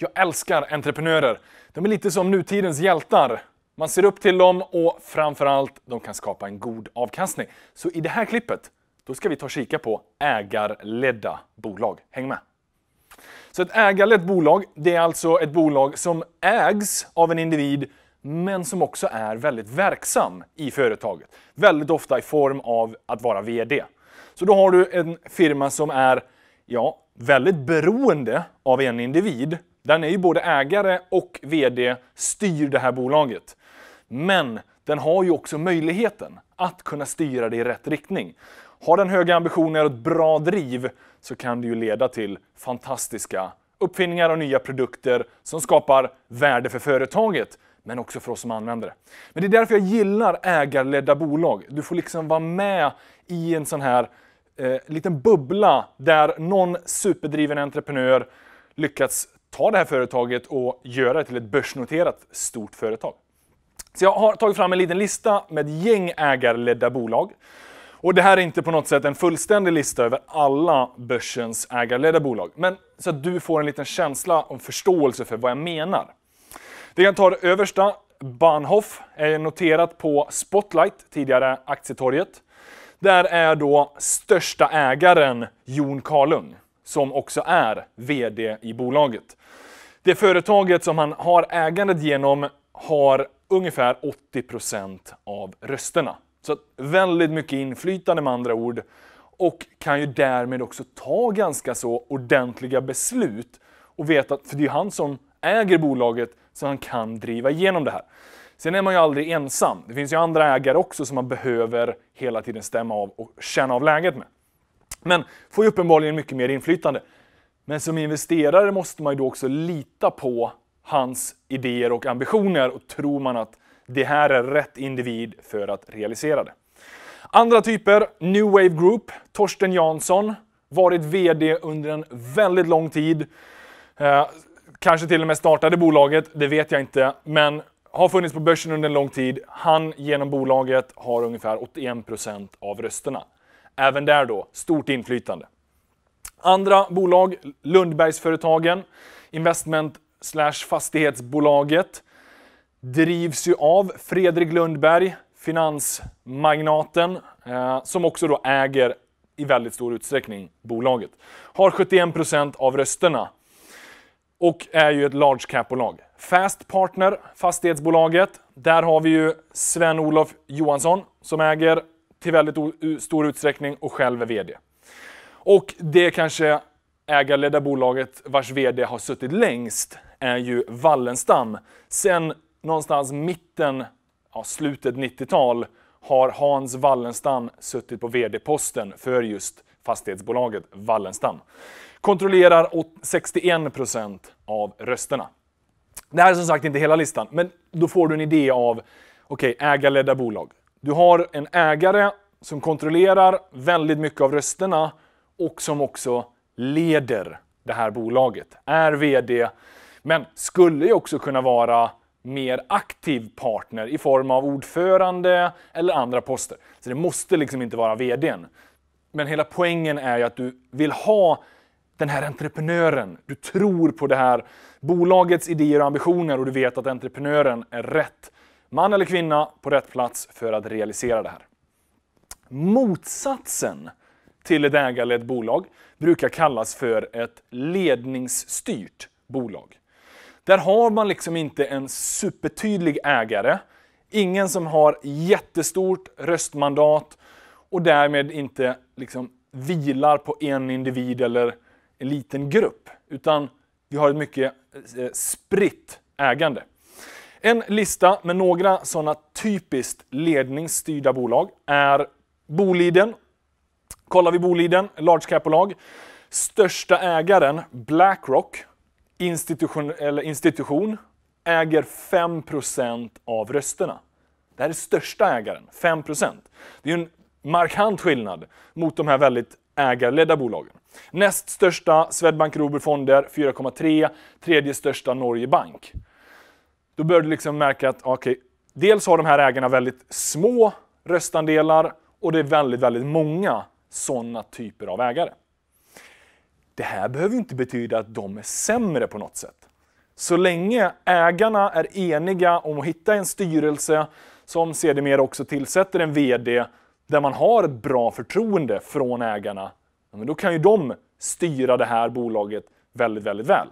Jag älskar entreprenörer. De är lite som nutidens hjältar. Man ser upp till dem och framförallt, de kan skapa en god avkastning. Så i det här klippet, då ska vi ta och kika på ägarledda bolag. Häng med! Så ett ägarlett bolag, det är alltså ett bolag som ägs av en individ men som också är väldigt verksam i företaget. Väldigt ofta i form av att vara VD. Så då har du en firma som är ja, väldigt beroende av en individ den är ju både ägare och vd, styr det här bolaget. Men den har ju också möjligheten att kunna styra det i rätt riktning. Har den höga ambitioner och ett bra driv så kan det ju leda till fantastiska uppfinningar och nya produkter som skapar värde för företaget, men också för oss som användare. Men det är därför jag gillar ägarledda bolag. Du får liksom vara med i en sån här eh, liten bubbla där någon superdriven entreprenör lyckats ta det här företaget och göra det till ett börsnoterat stort företag. Så jag har tagit fram en liten lista med ett gäng ägarledda bolag. Och det här är inte på något sätt en fullständig lista över alla börsens ägarledda bolag. Men så att du får en liten känsla och förståelse för vad jag menar. Vi kan ta det översta. Bahnhof är noterat på Spotlight, tidigare Aktietorget. Där är då största ägaren Jon Karlung, som också är VD i bolaget. Det företaget som han har ägandet genom har ungefär 80 av rösterna. Så väldigt mycket inflytande med andra ord och kan ju därmed också ta ganska så ordentliga beslut och veta att, för det är han som äger bolaget, så han kan driva igenom det här. Sen är man ju aldrig ensam. Det finns ju andra ägare också som man behöver hela tiden stämma av och känna av läget med. Men får ju uppenbarligen mycket mer inflytande. Men som investerare måste man ju då också lita på hans idéer och ambitioner och tror man att det här är rätt individ för att realisera det. Andra typer, New Wave Group, Torsten Jansson, varit VD under en väldigt lång tid. Eh, kanske till och med startade bolaget, det vet jag inte, men har funnits på börsen under en lång tid. Han genom bolaget har ungefär 81 av rösterna. Även där då, stort inflytande. Andra bolag, Lundbergsföretagen, investment slash fastighetsbolaget, drivs ju av Fredrik Lundberg, finansmagnaten, eh, som också då äger i väldigt stor utsträckning bolaget. Har 71 av rösterna och är ju ett large cap-bolag. Fast Partner, fastighetsbolaget, där har vi ju Sven-Olof Johansson som äger till väldigt stor utsträckning och själv är VD. Och det kanske ägarledda bolaget vars VD har suttit längst är ju Wallenstam. Sen någonstans mitten, ja, slutet 90-tal, har Hans Wallenstam suttit på VD-posten för just fastighetsbolaget Wallenstam. Kontrollerar 61 av rösterna. Det här är som sagt inte hela listan, men då får du en idé av okej, okay, ägarledda bolag. Du har en ägare som kontrollerar väldigt mycket av rösterna och som också leder det här bolaget, är VD, men skulle ju också kunna vara mer aktiv partner i form av ordförande eller andra poster. Så det måste liksom inte vara VDn. Men hela poängen är ju att du vill ha den här entreprenören. Du tror på det här bolagets idéer och ambitioner och du vet att entreprenören är rätt man eller kvinna på rätt plats för att realisera det här. Motsatsen till ett ägarlett bolag brukar kallas för ett ledningsstyrt bolag. Där har man liksom inte en supertydlig ägare, ingen som har jättestort röstmandat och därmed inte liksom vilar på en individ eller en liten grupp, utan vi har ett mycket eh, spritt ägande. En lista med några sådana typiskt ledningsstyrda bolag är Boliden Kollar vi Boliden, large cap-bolag. Största ägaren, Blackrock, institution, eller institution äger 5 av rösterna. Det här är största ägaren, 5 Det är en markant skillnad mot de här väldigt ägarledda bolagen. Näst största Swedbank Robur Fonder 4,3. Tredje största Norge Bank. Då börjar du liksom märka att okay, dels har de här ägarna väldigt små röstandelar och det är väldigt, väldigt många sådana typer av ägare. Det här behöver inte betyda att de är sämre på något sätt. Så länge ägarna är eniga om att hitta en styrelse som sedermera också tillsätter en VD där man har ett bra förtroende från ägarna, då kan ju de styra det här bolaget väldigt, väldigt väl.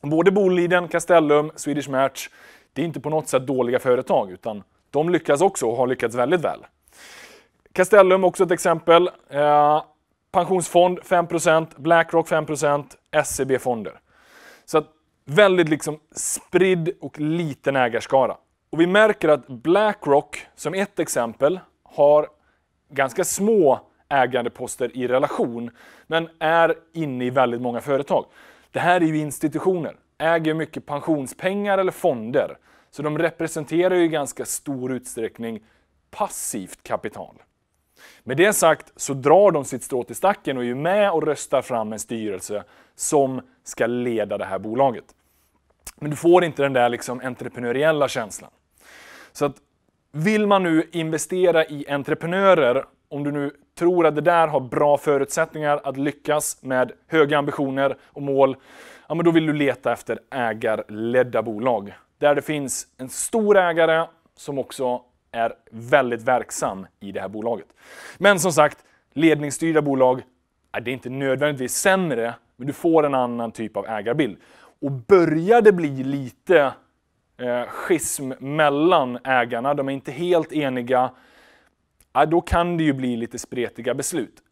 Både Boliden, Castellum, Swedish Match, det är inte på något sätt dåliga företag, utan de lyckas också och har lyckats väldigt väl. Castellum också ett exempel. Eh, pensionsfond 5 Blackrock 5 SEB-fonder. Så att väldigt liksom spridd och liten ägarskara. Och vi märker att Blackrock, som ett exempel, har ganska små ägandeposter i relation, men är inne i väldigt många företag. Det här är ju institutioner, äger mycket pensionspengar eller fonder, så de representerar ju i ganska stor utsträckning passivt kapital. Med det sagt så drar de sitt strå till stacken och är med och röstar fram en styrelse som ska leda det här bolaget. Men du får inte den där liksom entreprenöriella känslan. Så att vill man nu investera i entreprenörer, om du nu tror att det där har bra förutsättningar att lyckas med höga ambitioner och mål, ja, men då vill du leta efter ägarledda bolag. Där det finns en stor ägare som också är väldigt verksam i det här bolaget. Men som sagt, ledningsstyrda bolag, det är inte nödvändigtvis sämre, men du får en annan typ av ägarbild. Och börjar det bli lite eh, schism mellan ägarna, de är inte helt eniga, då kan det ju bli lite spretiga beslut.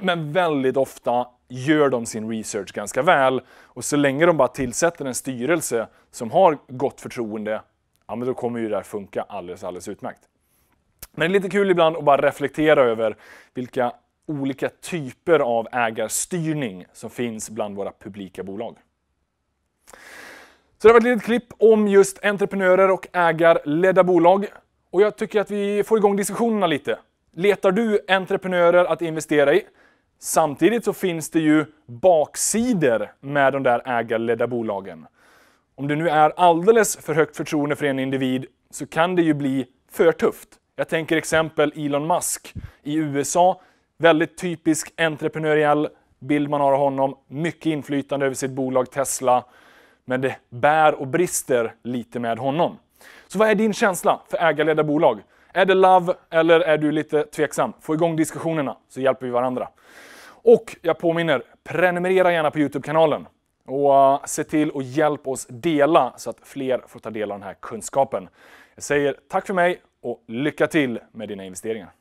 Men väldigt ofta gör de sin research ganska väl och så länge de bara tillsätter en styrelse som har gott förtroende, ja men då kommer ju det här funka alldeles, alldeles utmärkt. Men det är lite kul ibland att bara reflektera över vilka olika typer av ägarstyrning som finns bland våra publika bolag. Så det var ett litet klipp om just entreprenörer och ägarledda bolag. Och jag tycker att vi får igång diskussionerna lite. Letar du entreprenörer att investera i? Samtidigt så finns det ju baksidor med de där ägarledda bolagen. Om det nu är alldeles för högt förtroende för en individ så kan det ju bli för tufft. Jag tänker exempel Elon Musk i USA. Väldigt typisk entreprenöriell bild man har av honom. Mycket inflytande över sitt bolag Tesla. Men det bär och brister lite med honom. Så vad är din känsla för ägarledda bolag? Är det love eller är du lite tveksam? Få igång diskussionerna så hjälper vi varandra. Och jag påminner, prenumerera gärna på Youtube-kanalen. Och uh, se till att hjälpa oss dela så att fler får ta del av den här kunskapen. Jag säger tack för mig och lycka till med dina investeringar.